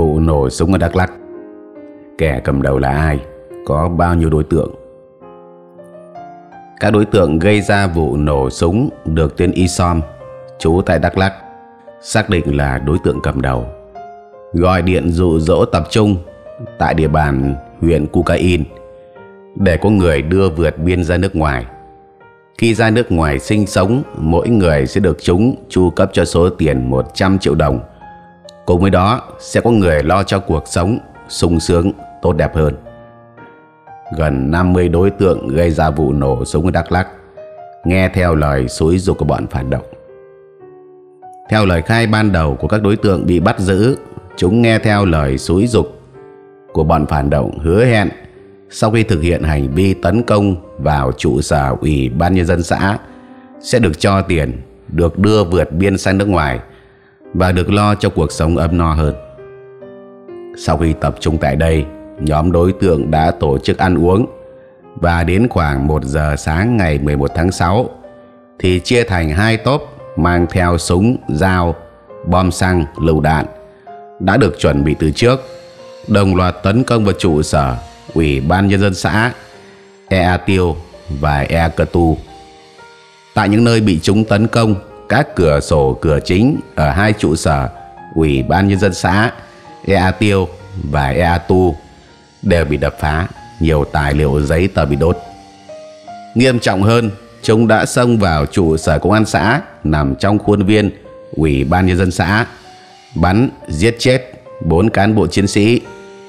vụ nổ súng ở Đắk Lắk. Kẻ cầm đầu là ai? Có bao nhiêu đối tượng? Các đối tượng gây ra vụ nổ súng được tên Isom, chú tại Đắk lắc xác định là đối tượng cầm đầu. Gọi điện dụ dỗ tập trung tại địa bàn huyện Kukain để có người đưa vượt biên ra nước ngoài. Khi ra nước ngoài sinh sống, mỗi người sẽ được chúng chu cấp cho số tiền 100 triệu đồng Cùng với đó sẽ có người lo cho cuộc sống sung sướng, tốt đẹp hơn. Gần 50 đối tượng gây ra vụ nổ súng ở Đắk Lắk nghe theo lời xúi dục của bọn phản động. Theo lời khai ban đầu của các đối tượng bị bắt giữ, chúng nghe theo lời xúi dục của bọn phản động hứa hẹn sau khi thực hiện hành vi tấn công vào trụ sở ủy ban nhân dân xã sẽ được cho tiền, được đưa vượt biên sang nước ngoài và được lo cho cuộc sống ấm no hơn. Sau khi tập trung tại đây, nhóm đối tượng đã tổ chức ăn uống và đến khoảng 1 giờ sáng ngày 11 tháng 6 thì chia thành hai tốp mang theo súng, dao, bom xăng, lựu đạn đã được chuẩn bị từ trước đồng loạt tấn công vào trụ sở Ủy ban Nhân dân xã Ea Tiêu và Ea Cơ Tu. Tại những nơi bị chúng tấn công các cửa sổ cửa chính ở hai trụ sở Ủy ban Nhân dân xã Ea Tiêu và Ea Tu đều bị đập phá, nhiều tài liệu giấy tờ bị đốt. Nghiêm trọng hơn, chúng đã xông vào trụ sở công an xã nằm trong khuôn viên Ủy ban Nhân dân xã, bắn, giết chết 4 cán bộ chiến sĩ,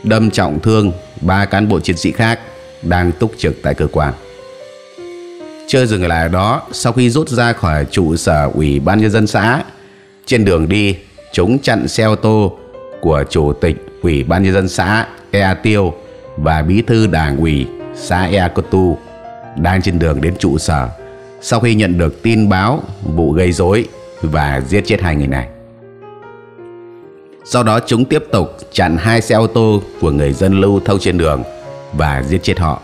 đâm trọng thương 3 cán bộ chiến sĩ khác đang túc trực tại cơ quan. Chưa dừng lại đó, sau khi rút ra khỏi trụ sở ủy ban nhân dân xã, trên đường đi, chúng chặn xe ô tô của chủ tịch ủy ban nhân dân xã Ea Tiêu và bí thư đảng ủy xã Ea Cơ Tu đang trên đường đến trụ sở sau khi nhận được tin báo vụ gây rối và giết chết hai người này. Sau đó chúng tiếp tục chặn hai xe ô tô của người dân lưu thông trên đường và giết chết họ.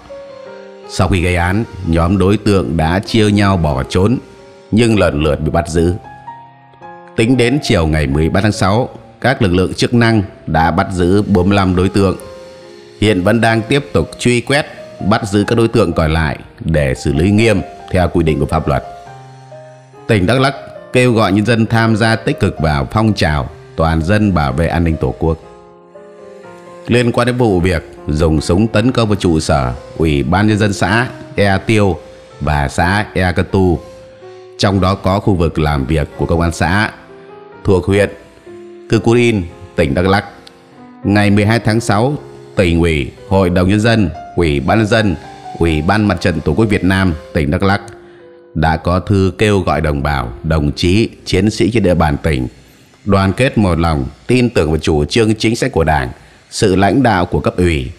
Sau khi gây án, nhóm đối tượng đã chia nhau bỏ trốn nhưng lần lượt bị bắt giữ. Tính đến chiều ngày 13 tháng 6, các lực lượng chức năng đã bắt giữ 45 đối tượng. Hiện vẫn đang tiếp tục truy quét, bắt giữ các đối tượng còn lại để xử lý nghiêm theo quy định của pháp luật. Tỉnh Đắk Lắk kêu gọi nhân dân tham gia tích cực vào phong trào toàn dân bảo vệ an ninh Tổ quốc liên quan đến vụ việc dùng súng tấn công vào trụ sở Ủy ban Nhân dân xã Ea Tiêu và xã Ea Cơ Tu. Trong đó có khu vực làm việc của công an xã thuộc huyện Cư Cú In, tỉnh Đắk Lắk. Ngày 12 tháng 6, tỉnh ủy, hội đồng nhân dân, ủy ban nhân dân, ủy ban mặt trận Tổ quốc Việt Nam tỉnh Đắk Lắk đã có thư kêu gọi đồng bào, đồng chí, chiến sĩ trên địa bàn tỉnh đoàn kết một lòng, tin tưởng vào chủ trương chính sách của Đảng – sự lãnh đạo của cấp ủy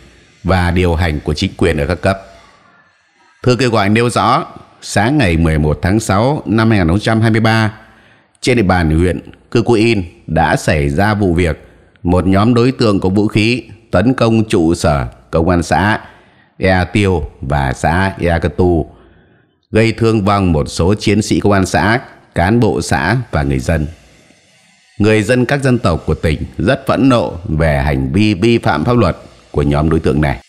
và điều hành của chính quyền ở các cấp. Thư kêu gọi nêu rõ sáng ngày 11 tháng 6 năm 2023 trên địa bàn huyện Cư Cú In đã xảy ra vụ việc một nhóm đối tượng có vũ khí tấn công trụ sở công an xã Ea Tiêu và xã Ea Cơ Tu gây thương vong một số chiến sĩ công an xã, cán bộ xã và người dân người dân các dân tộc của tỉnh rất phẫn nộ về hành vi vi phạm pháp luật của nhóm đối tượng này.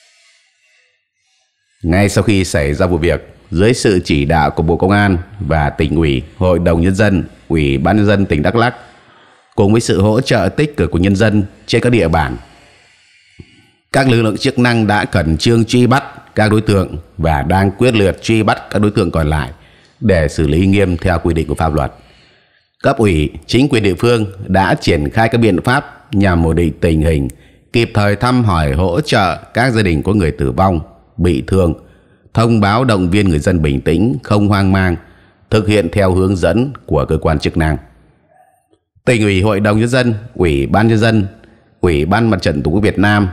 Ngay sau khi xảy ra vụ việc, dưới sự chỉ đạo của Bộ Công an và tỉnh ủy, Hội đồng Nhân dân, Ủy ban Nhân dân tỉnh Đắk Lắk, cùng với sự hỗ trợ tích cực của nhân dân trên các địa bàn, các lực lượng chức năng đã khẩn trương truy bắt các đối tượng và đang quyết liệt truy bắt các đối tượng còn lại để xử lý nghiêm theo quy định của pháp luật. Cấp ủy, chính quyền địa phương đã triển khai các biện pháp nhằm ổn định tình hình, kịp thời thăm hỏi hỗ trợ các gia đình có người tử vong, bị thương, thông báo động viên người dân bình tĩnh, không hoang mang, thực hiện theo hướng dẫn của cơ quan chức năng. Tỉnh ủy Hội đồng Nhân dân, Ủy ban Nhân dân, Ủy ban Mặt trận Tổ quốc Việt Nam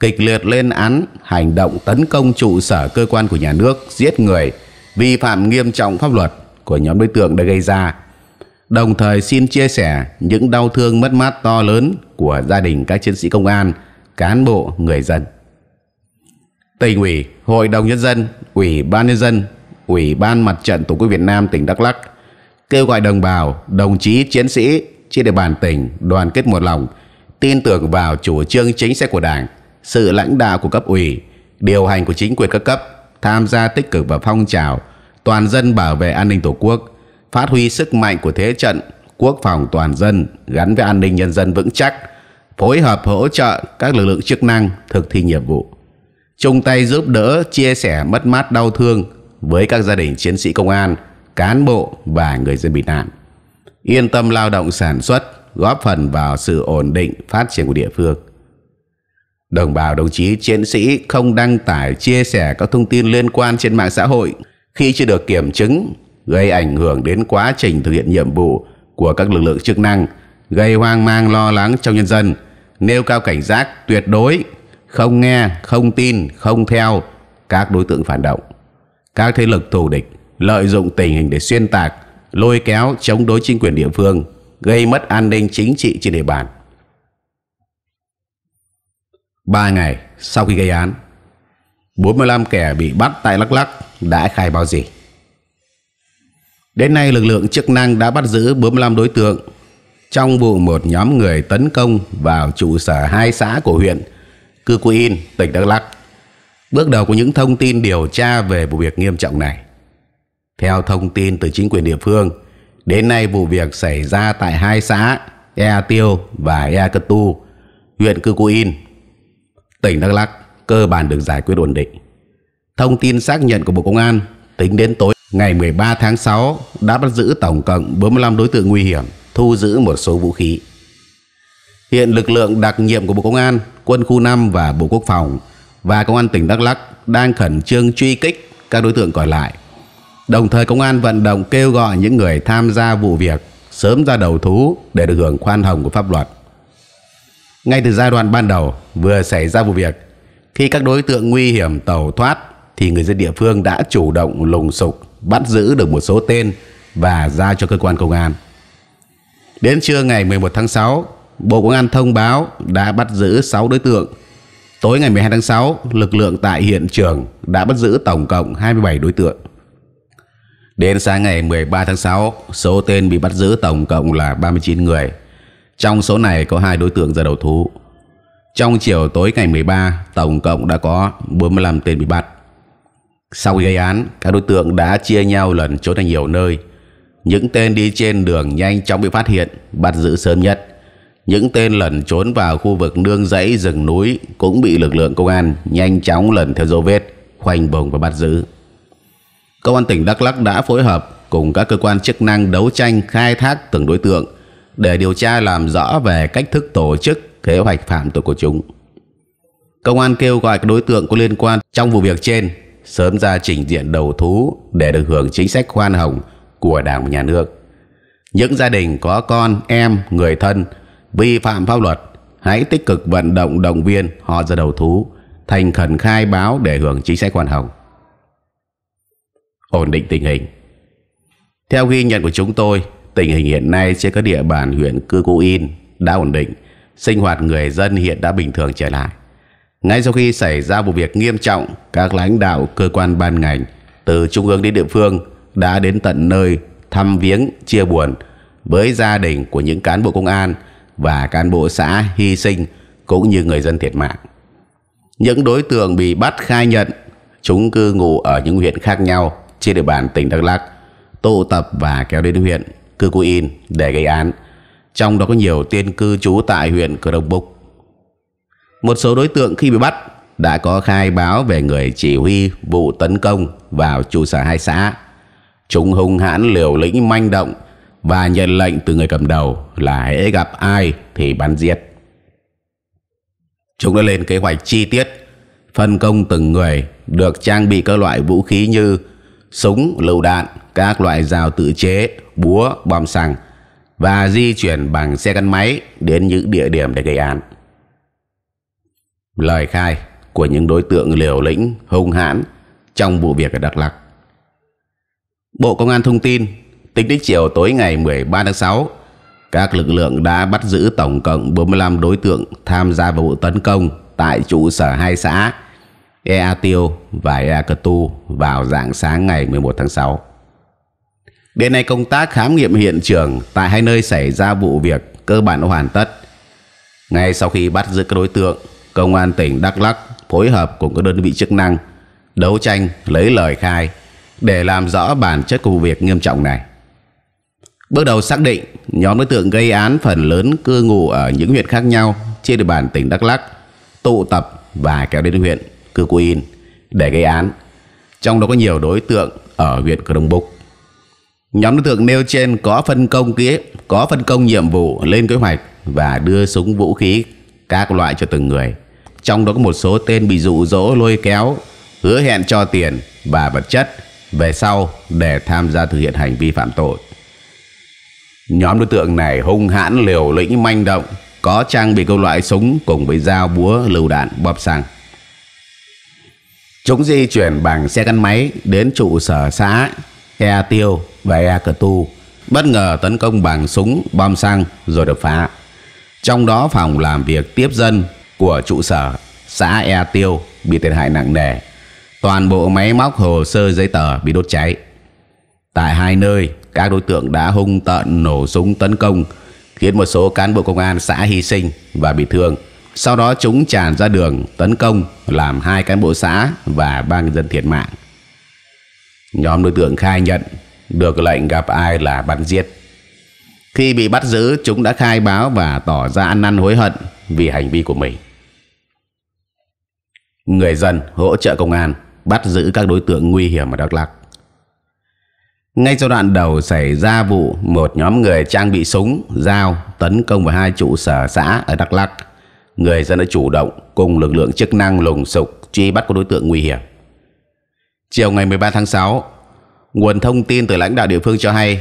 kịch liệt lên án hành động tấn công trụ sở cơ quan của nhà nước, giết người, vi phạm nghiêm trọng pháp luật của nhóm đối tượng đã gây ra đồng thời xin chia sẻ những đau thương mất mát to lớn của gia đình các chiến sĩ công an, cán bộ, người dân. Tỉnh ủy, Hội đồng Nhân dân, Ủy ban Nhân dân, Ủy ban Mặt trận Tổ quốc Việt Nam tỉnh Đắk Lắk kêu gọi đồng bào, đồng chí chiến sĩ trên địa bàn tỉnh đoàn kết một lòng, tin tưởng vào chủ trương chính sách của Đảng, sự lãnh đạo của cấp ủy, điều hành của chính quyền các cấp, tham gia tích cực vào phong trào toàn dân bảo vệ an ninh Tổ quốc, phát huy sức mạnh của thế trận, quốc phòng toàn dân gắn với an ninh nhân dân vững chắc, phối hợp hỗ trợ các lực lượng chức năng thực thi nhiệm vụ. Chung tay giúp đỡ, chia sẻ mất mát đau thương với các gia đình chiến sĩ công an, cán bộ và người dân bị nạn. Yên tâm lao động sản xuất, góp phần vào sự ổn định phát triển của địa phương. Đồng bào đồng chí chiến sĩ không đăng tải chia sẻ các thông tin liên quan trên mạng xã hội khi chưa được kiểm chứng gây ảnh hưởng đến quá trình thực hiện nhiệm vụ của các lực lượng chức năng, gây hoang mang lo lắng trong nhân dân, nêu cao cảnh giác tuyệt đối, không nghe, không tin, không theo các đối tượng phản động. Các thế lực thù địch lợi dụng tình hình để xuyên tạc, lôi kéo chống đối chính quyền địa phương, gây mất an ninh chính trị trên địa bàn. Ba ngày sau khi gây án, 45 kẻ bị bắt tại Lắc Lắc đã khai báo gì? Đến nay lực lượng chức năng đã bắt giữ 45 đối tượng trong vụ một nhóm người tấn công vào trụ sở hai xã của huyện Cư Quyên, tỉnh Đắk Lắk. Bước đầu có những thông tin điều tra về vụ việc nghiêm trọng này. Theo thông tin từ chính quyền địa phương, đến nay vụ việc xảy ra tại hai xã Ea Tiêu và Ea Cơ Tu, huyện Cư Quyên, tỉnh Đắk Lắk cơ bản được giải quyết ổn định. Thông tin xác nhận của Bộ Công an Tính đến tối ngày 13 tháng 6 đã bắt giữ tổng cộng 45 đối tượng nguy hiểm, thu giữ một số vũ khí. Hiện lực lượng đặc nhiệm của Bộ Công an, Quân khu 5 và Bộ Quốc phòng và Công an tỉnh Đắk Lắk đang khẩn trương truy kích các đối tượng còn lại. Đồng thời công an vận động kêu gọi những người tham gia vụ việc sớm ra đầu thú để được hưởng khoan hồng của pháp luật. Ngay từ giai đoạn ban đầu vừa xảy ra vụ việc, khi các đối tượng nguy hiểm tẩu thoát thì người dân địa phương đã chủ động lùng sục bắt giữ được một số tên và giao cho cơ quan công an. Đến trưa ngày 11 tháng 6, Bộ Công an thông báo đã bắt giữ 6 đối tượng. Tối ngày 12 tháng 6, lực lượng tại hiện trường đã bắt giữ tổng cộng 27 đối tượng. Đến sáng ngày 13 tháng 6, số tên bị bắt giữ tổng cộng là 39 người. Trong số này có hai đối tượng ra đầu thú. Trong chiều tối ngày 13, tổng cộng đã có 45 tên bị bắt. Sau gây án, các đối tượng đã chia nhau lần trốn ở nhiều nơi. Những tên đi trên đường nhanh chóng bị phát hiện, bắt giữ sớm nhất. Những tên lẩn trốn vào khu vực nương rẫy rừng núi cũng bị lực lượng công an nhanh chóng lần theo dấu vết, khoanh vùng và bắt giữ. Công an tỉnh Đắk Lắk đã phối hợp cùng các cơ quan chức năng đấu tranh khai thác từng đối tượng để điều tra làm rõ về cách thức tổ chức kế hoạch phạm tội của chúng. Công an kêu gọi các đối tượng có liên quan trong vụ việc trên sớm ra trình diện đầu thú để được hưởng chính sách khoan hồng của Đảng và Nhà nước. Những gia đình có con, em, người thân vi phạm pháp luật hãy tích cực vận động động viên họ ra đầu thú, thành khẩn khai báo để hưởng chính sách khoan hồng. Ổn định tình hình Theo ghi nhận của chúng tôi, tình hình hiện nay trên các địa bàn huyện Cư Cú In đã ổn định, sinh hoạt người dân hiện đã bình thường trở lại. Ngay sau khi xảy ra vụ việc nghiêm trọng, các lãnh đạo cơ quan ban ngành từ trung ương đến địa phương đã đến tận nơi thăm viếng chia buồn với gia đình của những cán bộ công an và cán bộ xã hy sinh cũng như người dân thiệt mạng. Những đối tượng bị bắt khai nhận chúng cư ngụ ở những huyện khác nhau trên địa bàn tỉnh Đắk Lắk tụ tập và kéo đến huyện Cư Cú In để gây án. Trong đó có nhiều tiên cư trú tại huyện Cờ Đông Búc. Một số đối tượng khi bị bắt đã có khai báo về người chỉ huy vụ tấn công vào trụ sở hai xã. Chúng hung hãn liều lĩnh manh động và nhận lệnh từ người cầm đầu là hãy gặp ai thì bắn giết. Chúng đã lên kế hoạch chi tiết, phân công từng người được trang bị các loại vũ khí như súng, lựu đạn, các loại rào tự chế, búa, bom xăng và di chuyển bằng xe gắn máy đến những địa điểm để gây án lời khai của những đối tượng liều lĩnh hung hãn trong vụ việc ở Đắk Lắk. Bộ Công an thông tin tính đến chiều tối ngày 13 tháng 6 các lực lượng đã bắt giữ tổng cộng 45 đối tượng tham gia vào vụ tấn công tại trụ sở hai xã Ea Tiêu và Ea Cờ Tu vào dạng sáng ngày 11 tháng 6. Đến nay công tác khám nghiệm hiện trường tại hai nơi xảy ra vụ việc cơ bản hoàn tất. Ngay sau khi bắt giữ các đối tượng, Công an tỉnh Đắk Lắk phối hợp cùng các đơn vị chức năng đấu tranh lấy lời khai để làm rõ bản chất của vụ việc nghiêm trọng này. Bước đầu xác định nhóm đối tượng gây án phần lớn cư ngụ ở những huyện khác nhau trên địa bàn tỉnh Đắk Lắk tụ tập và kéo đến huyện Cư Cù In để gây án. Trong đó có nhiều đối tượng ở huyện Cờ Đông Búc. Nhóm đối tượng nêu trên có phân công kế, có phân công nhiệm vụ lên kế hoạch và đưa súng vũ khí các loại cho từng người. Trong đó có một số tên bị dụ dỗ lôi kéo, hứa hẹn cho tiền và vật chất về sau để tham gia thực hiện hành vi phạm tội. Nhóm đối tượng này hung hãn liều lĩnh manh động, có trang bị các loại súng cùng với dao búa lựu đạn bọp xăng. Chúng di chuyển bằng xe gắn máy đến trụ sở xã Ea Tiêu và Ea Cờ Tu, bất ngờ tấn công bằng súng bom xăng rồi đập phá. Trong đó phòng làm việc tiếp dân của trụ sở xã E Tiêu bị thiệt hại nặng nề. Toàn bộ máy móc hồ sơ giấy tờ bị đốt cháy. Tại hai nơi, các đối tượng đã hung tợn nổ súng tấn công, khiến một số cán bộ công an xã hy sinh và bị thương. Sau đó chúng tràn ra đường tấn công làm hai cán bộ xã và ba người dân thiệt mạng. Nhóm đối tượng khai nhận được lệnh gặp ai là bắn giết. Khi bị bắt giữ, chúng đã khai báo và tỏ ra ăn năn hối hận vì hành vi của mình. Người dân hỗ trợ công an bắt giữ các đối tượng nguy hiểm ở Đắk Lắk. Ngay sau đoạn đầu xảy ra vụ một nhóm người trang bị súng, dao tấn công vào hai trụ sở xã ở Đắk Lắk. Người dân đã chủ động cùng lực lượng chức năng lùng sục truy bắt các đối tượng nguy hiểm. Chiều ngày 13 tháng 6, nguồn thông tin từ lãnh đạo địa phương cho hay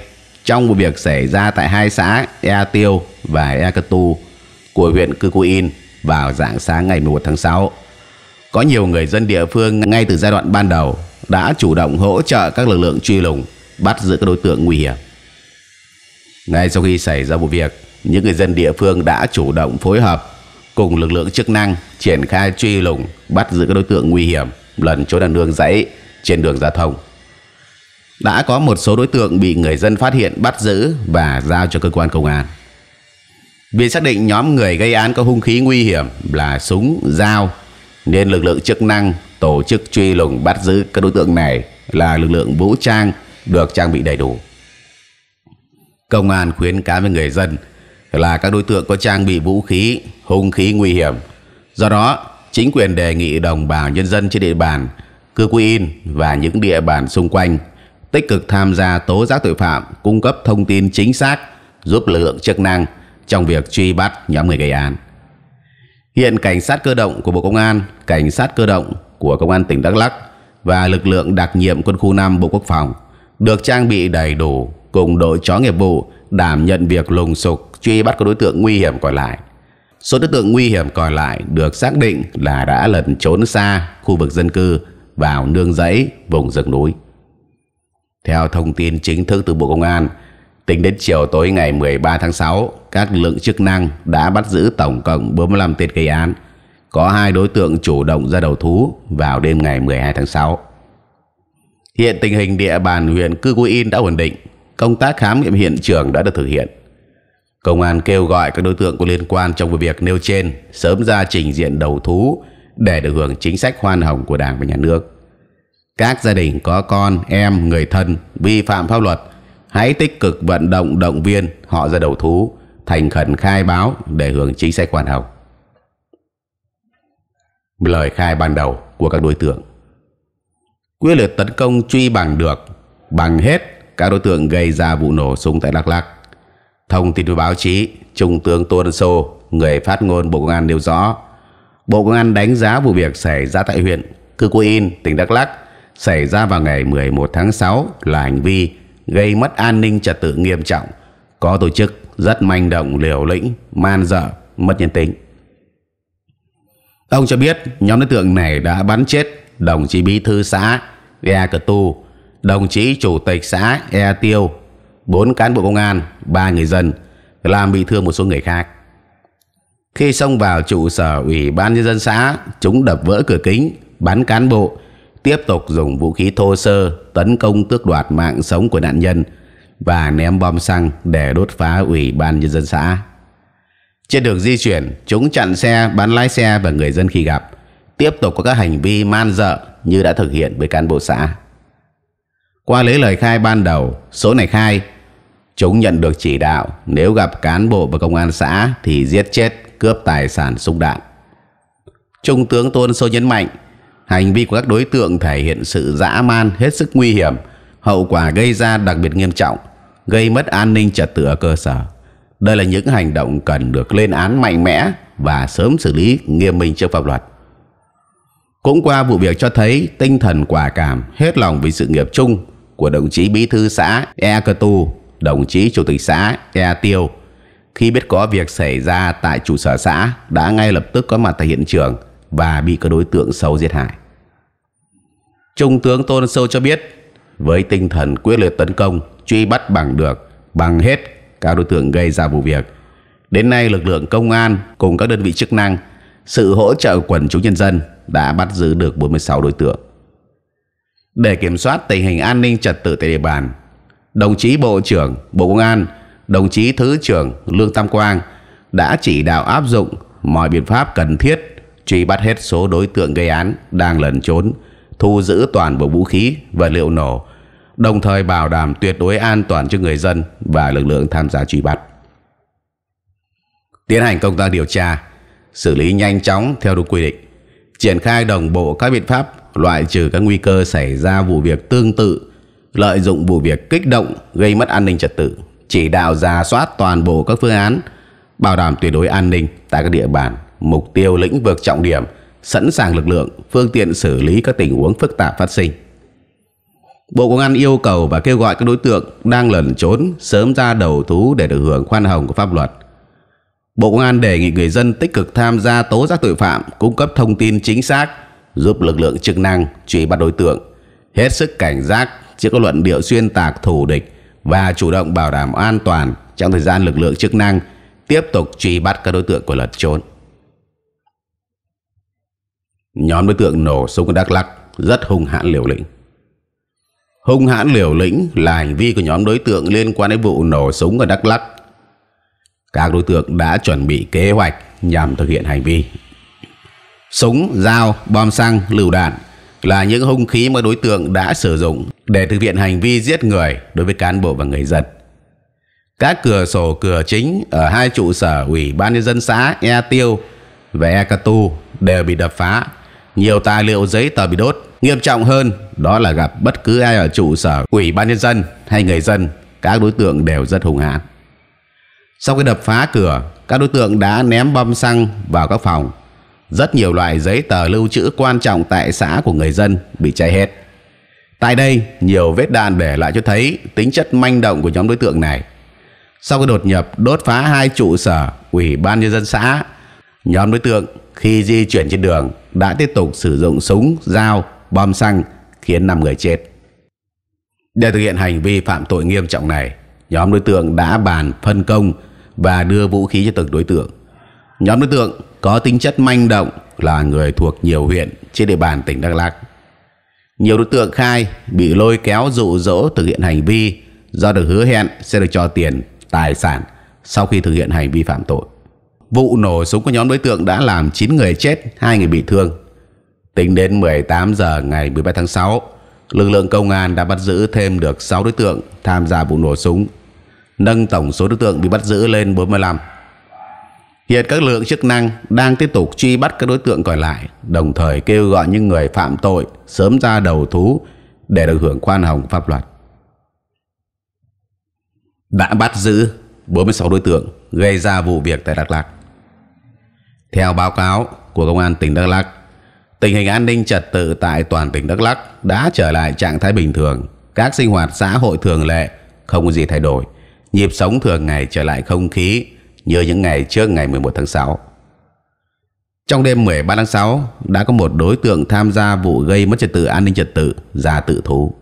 trong vụ việc xảy ra tại hai xã Ea Tiêu và Ea Cơ Tu của huyện Cư Cú In vào dạng sáng ngày 11 tháng 6. Có nhiều người dân địa phương ngay từ giai đoạn ban đầu đã chủ động hỗ trợ các lực lượng truy lùng bắt giữ các đối tượng nguy hiểm. Ngay sau khi xảy ra vụ việc, những người dân địa phương đã chủ động phối hợp cùng lực lượng chức năng triển khai truy lùng bắt giữ các đối tượng nguy hiểm lần trốn đàn nương dãy trên đường giao thông đã có một số đối tượng bị người dân phát hiện bắt giữ và giao cho cơ quan công an. Vì xác định nhóm người gây án có hung khí nguy hiểm là súng, dao nên lực lượng chức năng tổ chức truy lùng bắt giữ các đối tượng này là lực lượng vũ trang được trang bị đầy đủ. Công an khuyến cáo với người dân là các đối tượng có trang bị vũ khí, hung khí nguy hiểm. Do đó, chính quyền đề nghị đồng bào nhân dân trên địa bàn Cư Quy In và những địa bàn xung quanh tích cực tham gia tố giác tội phạm, cung cấp thông tin chính xác, giúp lực lượng chức năng trong việc truy bắt nhóm người gây án. Hiện cảnh sát cơ động của Bộ Công an, cảnh sát cơ động của Công an tỉnh Đắk Lắk và lực lượng đặc nhiệm quân khu 5 Bộ Quốc phòng được trang bị đầy đủ cùng đội chó nghiệp vụ đảm nhận việc lùng sục truy bắt các đối tượng nguy hiểm còn lại. Số đối tượng nguy hiểm còn lại được xác định là đã lẩn trốn xa khu vực dân cư vào nương rẫy vùng rừng núi. Theo thông tin chính thức từ Bộ Công an, tính đến chiều tối ngày 13 tháng 6, các lực lượng chức năng đã bắt giữ tổng cộng 45 tên gây án. Có hai đối tượng chủ động ra đầu thú vào đêm ngày 12 tháng 6. Hiện tình hình địa bàn huyện Cư Cú In đã ổn định, công tác khám nghiệm hiện trường đã được thực hiện. Công an kêu gọi các đối tượng có liên quan trong vụ việc nêu trên sớm ra trình diện đầu thú để được hưởng chính sách khoan hồng của Đảng và Nhà nước. Các gia đình có con, em, người thân vi phạm pháp luật hãy tích cực vận động động viên họ ra đầu thú, thành khẩn khai báo để hưởng chính sách khoan hồng. Lời khai ban đầu của các đối tượng Quyết liệt tấn công truy bằng được, bằng hết các đối tượng gây ra vụ nổ súng tại Đắk lắc Thông tin với báo chí, Trung tướng Tô Đân Sô, người phát ngôn Bộ Công an nêu rõ, Bộ Công an đánh giá vụ việc xảy ra tại huyện Cư Cô In, tỉnh Đắk lắc xảy ra vào ngày 11 tháng 6 là hành vi gây mất an ninh trật tự nghiêm trọng, có tổ chức, rất manh động, liều lĩnh, man dợ, mất nhân tính. Ông cho biết nhóm đối tượng này đã bắn chết đồng chí bí thư xã E Cờ Tu, đồng chí chủ tịch xã E Tiêu, bốn cán bộ công an, ba người dân, làm bị thương một số người khác. Khi xông vào trụ sở ủy ban nhân dân xã, chúng đập vỡ cửa kính, bắn cán bộ, tiếp tục dùng vũ khí thô sơ tấn công tước đoạt mạng sống của nạn nhân và ném bom xăng để đốt phá ủy ban nhân dân xã. Trên đường di chuyển, chúng chặn xe, bắn lái xe và người dân khi gặp, tiếp tục có các hành vi man dợ như đã thực hiện với cán bộ xã. Qua lấy lời khai ban đầu, số này khai, chúng nhận được chỉ đạo nếu gặp cán bộ và công an xã thì giết chết, cướp tài sản súng đạn. Trung tướng Tôn Sô nhấn mạnh Hành vi của các đối tượng thể hiện sự dã man hết sức nguy hiểm, hậu quả gây ra đặc biệt nghiêm trọng, gây mất an ninh trật tự ở cơ sở. Đây là những hành động cần được lên án mạnh mẽ và sớm xử lý nghiêm minh trước pháp luật. Cũng qua vụ việc cho thấy tinh thần quả cảm, hết lòng vì sự nghiệp chung của đồng chí bí thư xã E Cơ Tu, đồng chí chủ tịch xã E Tiêu. Khi biết có việc xảy ra tại trụ sở xã đã ngay lập tức có mặt tại hiện trường và bị các đối tượng sâu giết hại. Trung tướng Tôn Sô cho biết với tinh thần quyết liệt tấn công truy bắt bằng được bằng hết các đối tượng gây ra vụ việc. Đến nay lực lượng công an cùng các đơn vị chức năng sự hỗ trợ quần chúng nhân dân đã bắt giữ được 46 đối tượng. Để kiểm soát tình hình an ninh trật tự tại địa bàn, đồng chí Bộ trưởng Bộ Công an, đồng chí Thứ trưởng Lương Tam Quang đã chỉ đạo áp dụng mọi biện pháp cần thiết truy bắt hết số đối tượng gây án đang lẩn trốn thu giữ toàn bộ vũ khí và liệu nổ, đồng thời bảo đảm tuyệt đối an toàn cho người dân và lực lượng tham gia truy bắt. Tiến hành công tác điều tra, xử lý nhanh chóng theo đúng quy định, triển khai đồng bộ các biện pháp loại trừ các nguy cơ xảy ra vụ việc tương tự, lợi dụng vụ việc kích động gây mất an ninh trật tự, chỉ đạo giả soát toàn bộ các phương án, bảo đảm tuyệt đối an ninh tại các địa bàn, mục tiêu lĩnh vực trọng điểm – sẵn sàng lực lượng, phương tiện xử lý các tình huống phức tạp phát sinh. Bộ Công an yêu cầu và kêu gọi các đối tượng đang lẩn trốn sớm ra đầu thú để được hưởng khoan hồng của pháp luật. Bộ Công an đề nghị người dân tích cực tham gia tố giác tội phạm, cung cấp thông tin chính xác, giúp lực lượng chức năng truy bắt đối tượng, hết sức cảnh giác trước các luận điệu xuyên tạc thù địch và chủ động bảo đảm an toàn trong thời gian lực lượng chức năng tiếp tục truy bắt các đối tượng của lật trốn. Nhóm đối tượng nổ súng ở Đắk Lắc rất hung hãn liều lĩnh. Hung hãn liều lĩnh là hành vi của nhóm đối tượng liên quan đến vụ nổ súng ở Đắk Lắc. Các đối tượng đã chuẩn bị kế hoạch nhằm thực hiện hành vi. Súng, dao, bom xăng, lựu đạn là những hung khí mà đối tượng đã sử dụng để thực hiện hành vi giết người đối với cán bộ và người dân. Các cửa sổ cửa chính ở hai trụ sở Ủy ban nhân dân xã E Tiêu và E Cà Tu đều bị đập phá nhiều tài liệu giấy tờ bị đốt. Nghiêm trọng hơn, đó là gặp bất cứ ai ở trụ sở ủy ban nhân dân hay người dân, các đối tượng đều rất hung hãn. Sau khi đập phá cửa, các đối tượng đã ném bom xăng vào các phòng. Rất nhiều loại giấy tờ lưu trữ quan trọng tại xã của người dân bị cháy hết. Tại đây, nhiều vết đạn để lại cho thấy tính chất manh động của nhóm đối tượng này. Sau khi đột nhập đốt phá hai trụ sở ủy ban nhân dân xã Nhóm đối tượng khi di chuyển trên đường đã tiếp tục sử dụng súng, dao, bom xăng khiến 5 người chết. Để thực hiện hành vi phạm tội nghiêm trọng này, nhóm đối tượng đã bàn phân công và đưa vũ khí cho từng đối tượng. Nhóm đối tượng có tính chất manh động là người thuộc nhiều huyện trên địa bàn tỉnh Đắk Lắk. Nhiều đối tượng khai bị lôi kéo dụ dỗ thực hiện hành vi do được hứa hẹn sẽ được cho tiền, tài sản sau khi thực hiện hành vi phạm tội. Vụ nổ súng của nhóm đối tượng đã làm 9 người chết, 2 người bị thương. Tính đến 18 giờ ngày 13 tháng 6, lực lượng công an đã bắt giữ thêm được 6 đối tượng tham gia vụ nổ súng, nâng tổng số đối tượng bị bắt giữ lên 45. Hiện các lực lượng chức năng đang tiếp tục truy bắt các đối tượng còn lại, đồng thời kêu gọi những người phạm tội sớm ra đầu thú để được hưởng khoan hồng pháp luật. Đã bắt giữ 46 đối tượng gây ra vụ việc tại Đắk Lắk. Theo báo cáo của Công an tỉnh Đắk Lắk, tình hình an ninh trật tự tại toàn tỉnh Đắk Lắk đã trở lại trạng thái bình thường. Các sinh hoạt xã hội thường lệ không có gì thay đổi. Nhịp sống thường ngày trở lại không khí như những ngày trước ngày 11 tháng 6. Trong đêm 13 tháng 6 đã có một đối tượng tham gia vụ gây mất trật tự an ninh trật tự ra tự thú.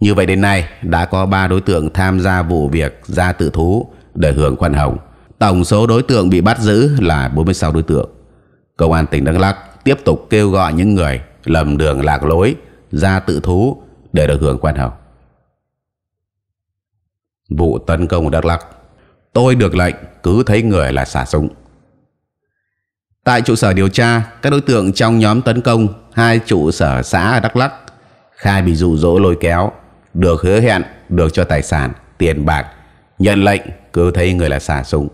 Như vậy đến nay đã có 3 đối tượng tham gia vụ việc ra tự thú để hưởng khoan hồng. Tổng số đối tượng bị bắt giữ là 46 đối tượng. Công an tỉnh Đắk lắc tiếp tục kêu gọi những người lầm đường lạc lối ra tự thú để được hưởng khoan hồng. Vụ tấn công ở Đắk lắc Tôi được lệnh cứ thấy người là xả súng. Tại trụ sở điều tra, các đối tượng trong nhóm tấn công hai trụ sở xã ở Đắk lắc khai bị dụ dỗ lôi kéo, được hứa hẹn được cho tài sản, tiền bạc, nhận lệnh cứ thấy người là xả súng.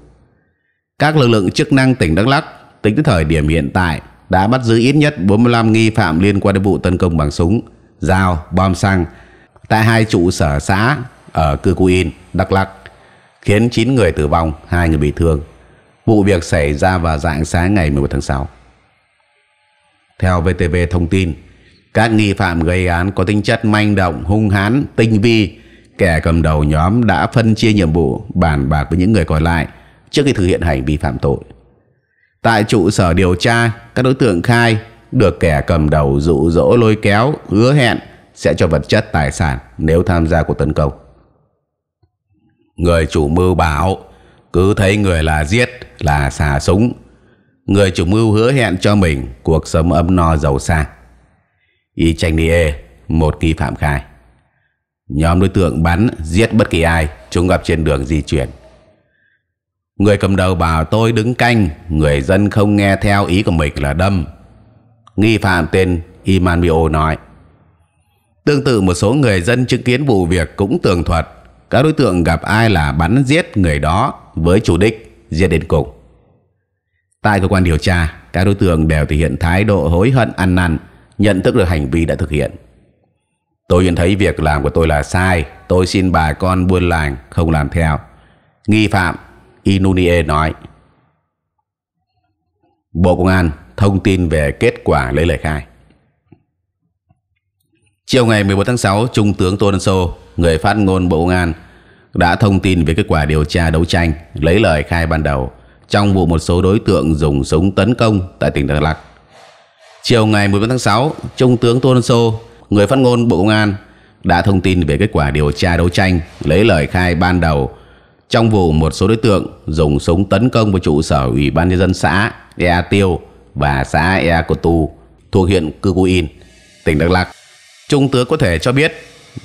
Các lực lượng chức năng tỉnh Đắk Lắk tính tới thời điểm hiện tại đã bắt giữ ít nhất 45 nghi phạm liên quan đến vụ tấn công bằng súng, dao, bom xăng tại hai trụ sở xã ở Cư Cú In, Đắk Lắk, khiến 9 người tử vong, 2 người bị thương. Vụ việc xảy ra vào dạng sáng ngày 11 tháng 6. Theo VTV thông tin, các nghi phạm gây án có tính chất manh động, hung hãn, tinh vi. Kẻ cầm đầu nhóm đã phân chia nhiệm vụ, bàn bạc với những người còn lại – trước khi thực hiện hành vi phạm tội. Tại trụ sở điều tra, các đối tượng khai được kẻ cầm đầu dụ dỗ lôi kéo, hứa hẹn sẽ cho vật chất tài sản nếu tham gia cuộc tấn công. Người chủ mưu bảo cứ thấy người là giết là xả súng. Người chủ mưu hứa hẹn cho mình cuộc sống ấm no giàu sang. Y Chanh Nie, một nghi phạm khai. Nhóm đối tượng bắn, giết bất kỳ ai chúng gặp trên đường di chuyển Người cầm đầu bảo tôi đứng canh, người dân không nghe theo ý của mình là đâm. Nghi phạm tên Imanbio nói. Tương tự một số người dân chứng kiến vụ việc cũng tường thuật, các đối tượng gặp ai là bắn giết người đó với chủ đích giết đến cùng. Tại cơ quan điều tra, các đối tượng đều thể hiện thái độ hối hận ăn năn, nhận thức được hành vi đã thực hiện. Tôi nhận thấy việc làm của tôi là sai, tôi xin bà con buôn làng không làm theo. Nghi phạm Inunie nói Bộ Công an thông tin về kết quả lấy lời khai Chiều ngày 14 tháng 6, Trung tướng Tô Đăng Sô, người phát ngôn Bộ Công an, đã thông tin về kết quả điều tra đấu tranh, lấy lời khai ban đầu trong vụ một số đối tượng dùng súng tấn công tại tỉnh Đắk Lắk. Chiều ngày 14 tháng 6, Trung tướng Tô Đăng Sô, người phát ngôn Bộ Công an, đã thông tin về kết quả điều tra đấu tranh, lấy lời khai ban đầu trong vụ một số đối tượng dùng súng tấn công vào trụ sở Ủy ban Nhân dân xã Ea Tiêu và xã Ea Cô Tu thuộc huyện Cư Cú In, tỉnh Đắk Lắk. Trung tướng có thể cho biết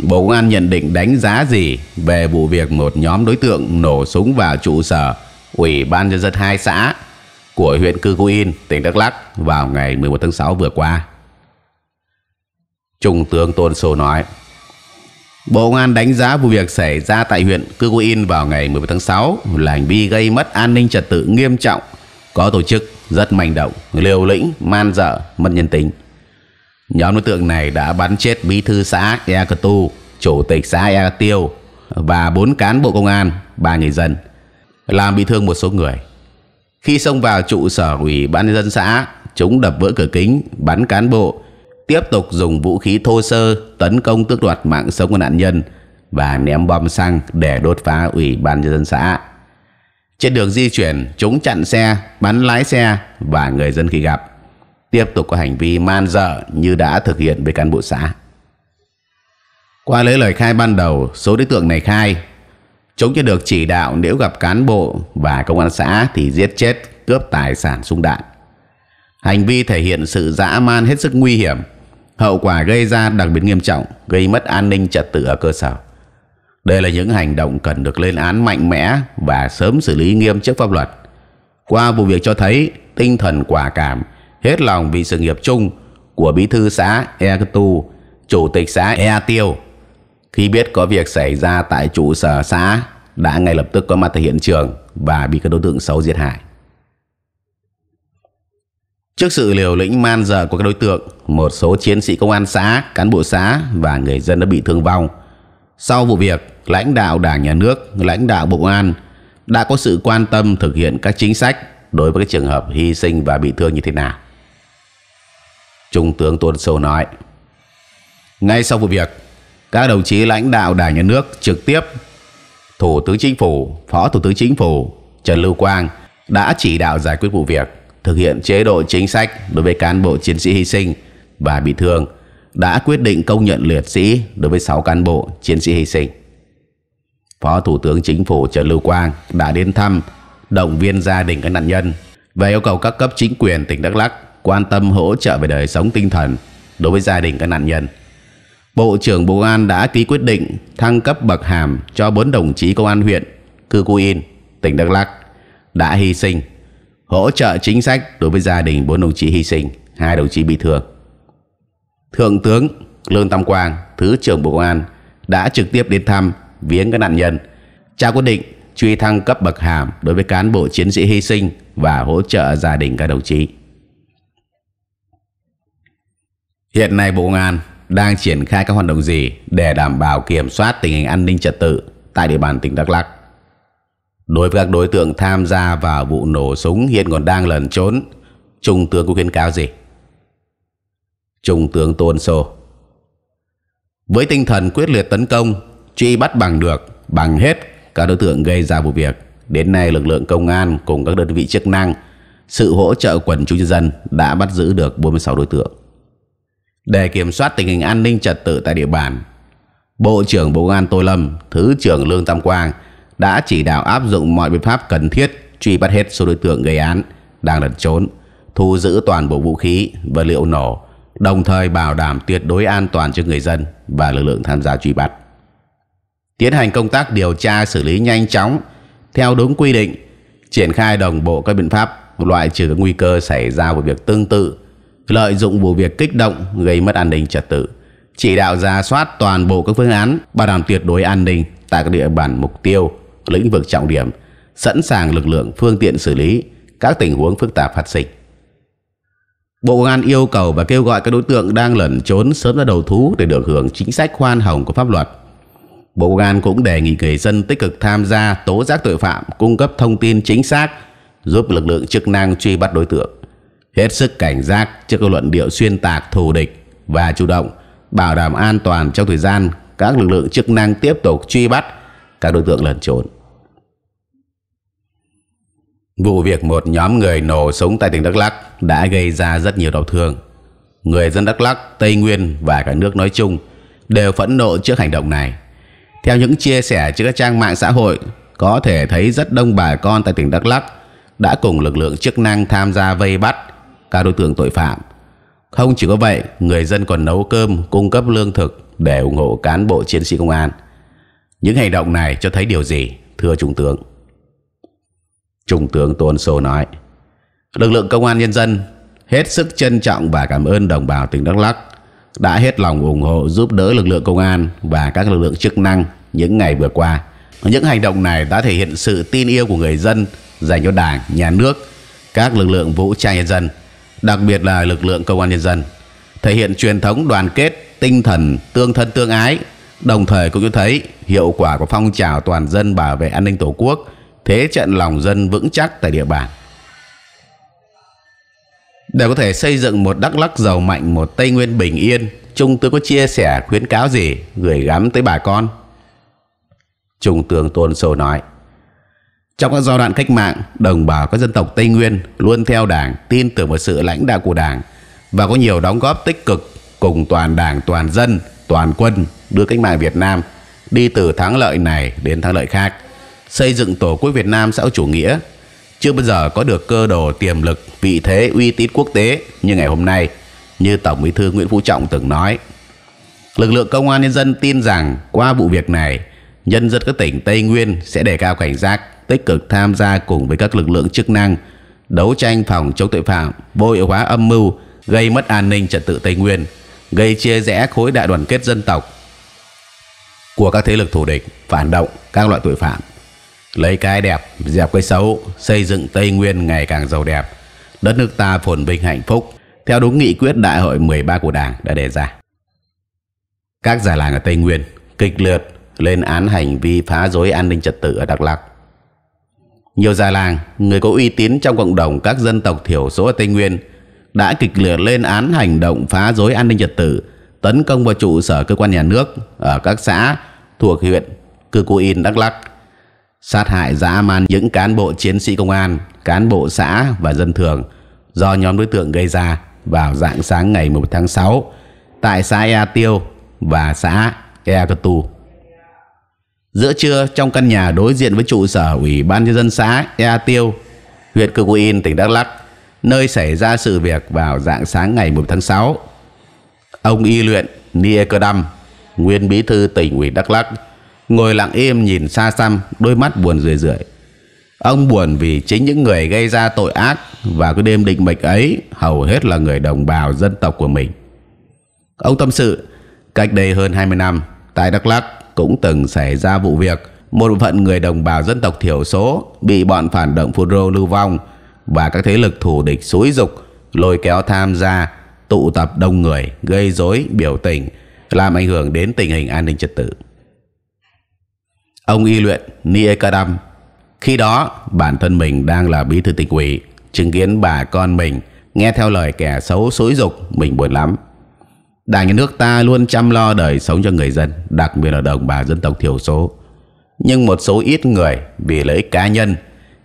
Bộ Công an nhận định đánh giá gì về vụ việc một nhóm đối tượng nổ súng vào trụ sở Ủy ban Nhân dân hai xã của huyện Cư Cú In, tỉnh Đắk Lắk vào ngày 11 tháng 6 vừa qua. Trung tướng Tôn Sô nói Bộ Công an đánh giá vụ việc xảy ra tại huyện Cư Cô In vào ngày 11 tháng 6 là hành vi gây mất an ninh trật tự nghiêm trọng, có tổ chức, rất manh động, liều lĩnh, man dợ, mất nhân tính. Nhóm đối tượng này đã bắn chết bí thư xã Ea Cờ Tu, chủ tịch xã Ea Tiêu và bốn cán bộ công an, ba người dân, làm bị thương một số người. Khi xông vào trụ sở ủy ban nhân dân xã, chúng đập vỡ cửa kính, bắn cán bộ, tiếp tục dùng vũ khí thô sơ tấn công tước đoạt mạng sống của nạn nhân và ném bom xăng để đốt phá ủy ban nhân dân xã. Trên đường di chuyển, chúng chặn xe, bắn lái xe và người dân khi gặp. Tiếp tục có hành vi man dợ như đã thực hiện với cán bộ xã. Qua lấy lời khai ban đầu, số đối tượng này khai Chúng chưa được chỉ đạo nếu gặp cán bộ và công an xã thì giết chết, cướp tài sản súng đạn. Hành vi thể hiện sự dã man hết sức nguy hiểm Hậu quả gây ra đặc biệt nghiêm trọng, gây mất an ninh trật tự ở cơ sở. Đây là những hành động cần được lên án mạnh mẽ và sớm xử lý nghiêm trước pháp luật. Qua vụ việc cho thấy tinh thần quả cảm, hết lòng vì sự nghiệp chung của bí thư xã E Tu, chủ tịch xã E Tiêu. Khi biết có việc xảy ra tại trụ sở xã, đã ngay lập tức có mặt tại hiện trường và bị các đối tượng xấu giết hại. Trước sự liều lĩnh man dở của các đối tượng, một số chiến sĩ công an xã, cán bộ xã và người dân đã bị thương vong. Sau vụ việc, lãnh đạo Đảng Nhà nước, lãnh đạo Bộ an đã có sự quan tâm thực hiện các chính sách đối với các trường hợp hy sinh và bị thương như thế nào. Trung tướng Tôn Sô nói, ngay sau vụ việc, các đồng chí lãnh đạo Đảng Nhà nước trực tiếp, Thủ tướng Chính phủ, Phó Thủ tướng Chính phủ Trần Lưu Quang đã chỉ đạo giải quyết vụ việc thực hiện chế độ chính sách đối với cán bộ chiến sĩ hy sinh và bị thương đã quyết định công nhận liệt sĩ đối với 6 cán bộ chiến sĩ hy sinh. Phó Thủ tướng Chính phủ Trần Lưu Quang đã đến thăm động viên gia đình các nạn nhân và yêu cầu các cấp chính quyền tỉnh Đắk lắc quan tâm hỗ trợ về đời sống tinh thần đối với gia đình các nạn nhân. Bộ trưởng Bộ an đã ký quyết định thăng cấp bậc hàm cho 4 đồng chí công an huyện Cư Cú In, tỉnh Đắk lắc đã hy sinh hỗ trợ chính sách đối với gia đình bốn đồng chí hy sinh, hai đồng chí bị thương. Thượng tướng Lương Tam Quang, Thứ trưởng Bộ Công an đã trực tiếp đến thăm viếng các nạn nhân, trao quyết định truy thăng cấp bậc hàm đối với cán bộ chiến sĩ hy sinh và hỗ trợ gia đình các đồng chí. Hiện nay Bộ Công an đang triển khai các hoạt động gì để đảm bảo kiểm soát tình hình an ninh trật tự tại địa bàn tỉnh Đắk Lắk? Đối với các đối tượng tham gia vào vụ nổ súng hiện còn đang lẩn trốn, Trung tướng có khuyên cáo gì? Trung tướng Tôn Sô Với tinh thần quyết liệt tấn công, truy bắt bằng được, bằng hết các đối tượng gây ra vụ việc. Đến nay lực lượng công an cùng các đơn vị chức năng, sự hỗ trợ quần chúng nhân dân đã bắt giữ được 46 đối tượng. Để kiểm soát tình hình an ninh trật tự tại địa bàn, Bộ trưởng Bộ Công an Tô Lâm, Thứ trưởng Lương Tam Quang – đã chỉ đạo áp dụng mọi biện pháp cần thiết truy bắt hết số đối tượng gây án đang lẩn trốn, thu giữ toàn bộ vũ khí, và liệu nổ, đồng thời bảo đảm tuyệt đối an toàn cho người dân và lực lượng tham gia truy bắt. Tiến hành công tác điều tra xử lý nhanh chóng, theo đúng quy định, triển khai đồng bộ các biện pháp loại trừ các nguy cơ xảy ra vụ việc tương tự, lợi dụng vụ việc kích động gây mất an ninh trật tự, chỉ đạo ra soát toàn bộ các phương án bảo đảm tuyệt đối an ninh tại các địa bàn mục tiêu lĩnh vực trọng điểm, sẵn sàng lực lượng phương tiện xử lý các tình huống phức tạp phát sinh. Bộ Công an yêu cầu và kêu gọi các đối tượng đang lẩn trốn sớm ra đầu thú để được hưởng chính sách khoan hồng của pháp luật. Bộ Công an cũng đề nghị người dân tích cực tham gia tố giác tội phạm, cung cấp thông tin chính xác, giúp lực lượng chức năng truy bắt đối tượng. Hết sức cảnh giác trước các luận điệu xuyên tạc thù địch và chủ động bảo đảm an toàn trong thời gian các lực lượng chức năng tiếp tục truy bắt các đối tượng lẩn trốn. Vụ việc một nhóm người nổ súng tại tỉnh Đắk Lắk đã gây ra rất nhiều đau thương. Người dân Đắk Lắk, Tây Nguyên và cả nước nói chung đều phẫn nộ trước hành động này. Theo những chia sẻ trên các trang mạng xã hội, có thể thấy rất đông bà con tại tỉnh Đắk Lắk đã cùng lực lượng chức năng tham gia vây bắt các đối tượng tội phạm. Không chỉ có vậy, người dân còn nấu cơm, cung cấp lương thực để ủng hộ cán bộ chiến sĩ công an. Những hành động này cho thấy điều gì, thưa Trung tướng? Trung tướng Tôn Sô nói Lực lượng công an nhân dân hết sức trân trọng và cảm ơn đồng bào tỉnh Đắk Lắk đã hết lòng ủng hộ giúp đỡ lực lượng công an và các lực lượng chức năng những ngày vừa qua. Những hành động này đã thể hiện sự tin yêu của người dân dành cho Đảng, Nhà nước, các lực lượng vũ trang nhân dân, đặc biệt là lực lượng công an nhân dân, thể hiện truyền thống đoàn kết, tinh thần tương thân tương ái, đồng thời cũng cho thấy hiệu quả của phong trào toàn dân bảo vệ an ninh Tổ quốc thế trận lòng dân vững chắc tại địa bàn để có thể xây dựng một Đắk lắc giàu mạnh, một Tây Nguyên bình yên, Trung tướng có chia sẻ khuyến cáo gì gửi gắm tới bà con? Trung tướng Tôn Sô nói, trong các giai đoạn cách mạng, đồng bào các dân tộc Tây Nguyên luôn theo đảng, tin tưởng vào sự lãnh đạo của đảng và có nhiều đóng góp tích cực cùng toàn đảng, toàn dân, toàn quân đưa cách mạng Việt Nam đi từ thắng lợi này đến thắng lợi khác xây dựng tổ quốc Việt Nam xã hội chủ nghĩa chưa bao giờ có được cơ đồ tiềm lực vị thế uy tín quốc tế như ngày hôm nay như Tổng Bí thư Nguyễn Phú Trọng từng nói lực lượng công an nhân dân tin rằng qua vụ việc này nhân dân các tỉnh Tây Nguyên sẽ đề cao cảnh giác tích cực tham gia cùng với các lực lượng chức năng đấu tranh phòng chống tội phạm vô hiệu hóa âm mưu gây mất an ninh trật tự Tây Nguyên gây chia rẽ khối đại đoàn kết dân tộc của các thế lực thù địch phản động các loại tội phạm lấy cái đẹp dẹp cái xấu xây dựng Tây Nguyên ngày càng giàu đẹp đất nước ta phồn vinh hạnh phúc theo đúng nghị quyết đại hội 13 của đảng đã đề ra các già làng ở Tây Nguyên kịch liệt lên án hành vi phá rối an ninh trật tự ở Đắk Lắk nhiều già làng người có uy tín trong cộng đồng các dân tộc thiểu số ở Tây Nguyên đã kịch liệt lên án hành động phá rối an ninh trật tự tấn công vào trụ sở cơ quan nhà nước ở các xã thuộc huyện Cư Cù In Đắk Lắk sát hại dã man những cán bộ chiến sĩ công an, cán bộ xã và dân thường do nhóm đối tượng gây ra vào dạng sáng ngày 1 tháng 6 tại xã Ea Tiêu và xã Ea Cơ Tu. Giữa trưa trong căn nhà đối diện với trụ sở Ủy ban Nhân dân xã Ea Tiêu, huyện Cư Quyên, tỉnh Đắk Lắk, nơi xảy ra sự việc vào dạng sáng ngày 1 tháng 6. Ông Y Luyện Nia Cơ Đâm, nguyên bí thư tỉnh ủy Đắk Lắk, ngồi lặng im nhìn xa xăm đôi mắt buồn rười rượi ông buồn vì chính những người gây ra tội ác và cái đêm định mệnh ấy hầu hết là người đồng bào dân tộc của mình ông tâm sự cách đây hơn 20 năm tại Đắk Lắk cũng từng xảy ra vụ việc một phận người đồng bào dân tộc thiểu số bị bọn phản động phun rô lưu vong và các thế lực thù địch xúi dục lôi kéo tham gia tụ tập đông người gây rối biểu tình làm ảnh hưởng đến tình hình an ninh trật tự ông y luyện nie karam khi đó bản thân mình đang là bí thư tỉnh ủy chứng kiến bà con mình nghe theo lời kẻ xấu xúi dục mình buồn lắm đảng nhà nước ta luôn chăm lo đời sống cho người dân đặc biệt là đồng bào dân tộc thiểu số nhưng một số ít người vì lợi ích cá nhân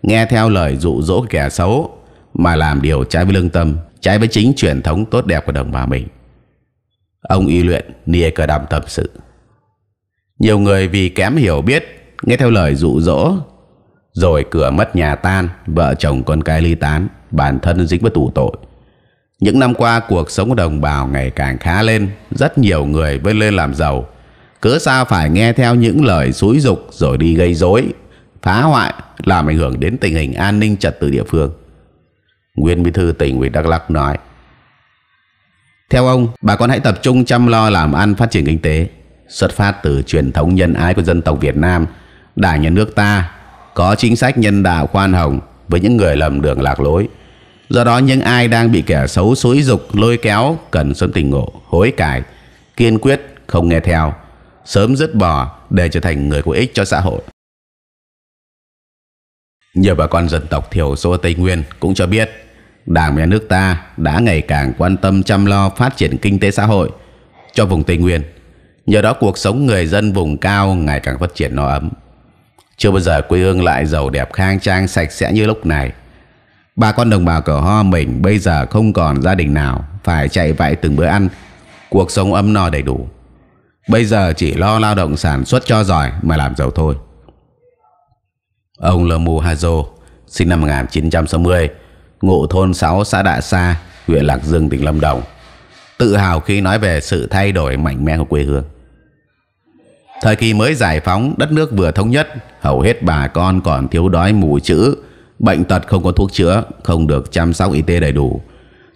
nghe theo lời dụ dỗ kẻ xấu mà làm điều trái với lương tâm trái với chính truyền thống tốt đẹp của đồng bào mình ông y luyện nie cờ đàm sự nhiều người vì kém hiểu biết nghe theo lời dụ dỗ rồi cửa mất nhà tan vợ chồng con cái ly tán bản thân dính vào tù tội những năm qua cuộc sống của đồng bào ngày càng khá lên rất nhiều người vươn lên làm giàu cớ sao phải nghe theo những lời xúi dục rồi đi gây rối phá hoại làm ảnh hưởng đến tình hình an ninh trật tự địa phương nguyên bí thư tỉnh ủy đắk lắc nói theo ông bà con hãy tập trung chăm lo làm ăn phát triển kinh tế xuất phát từ truyền thống nhân ái của dân tộc Việt Nam, Đảng nhà nước ta có chính sách nhân đạo khoan hồng với những người lầm đường lạc lối. Do đó những ai đang bị kẻ xấu xúi dục lôi kéo cần sớm tỉnh ngộ, hối cải, kiên quyết không nghe theo, sớm dứt bỏ để trở thành người có ích cho xã hội. Nhiều bà con dân tộc thiểu số Tây Nguyên cũng cho biết Đảng nhà nước ta đã ngày càng quan tâm chăm lo phát triển kinh tế xã hội cho vùng Tây Nguyên nhờ đó cuộc sống người dân vùng cao ngày càng phát triển no ấm chưa bao giờ quê hương lại giàu đẹp khang trang sạch sẽ như lúc này ba con đồng bào cờ ho mình bây giờ không còn gia đình nào phải chạy vạy từng bữa ăn cuộc sống ấm no đầy đủ bây giờ chỉ lo lao động sản xuất cho giỏi mà làm giàu thôi ông Lomu Hazo sinh năm 1960 ngụ thôn 6 xã Đạ Sa huyện Lạc Dương tỉnh Lâm Đồng tự hào khi nói về sự thay đổi mạnh mẽ của quê hương Thời kỳ mới giải phóng, đất nước vừa thống nhất, hầu hết bà con còn thiếu đói mù chữ, bệnh tật không có thuốc chữa, không được chăm sóc y tế đầy đủ.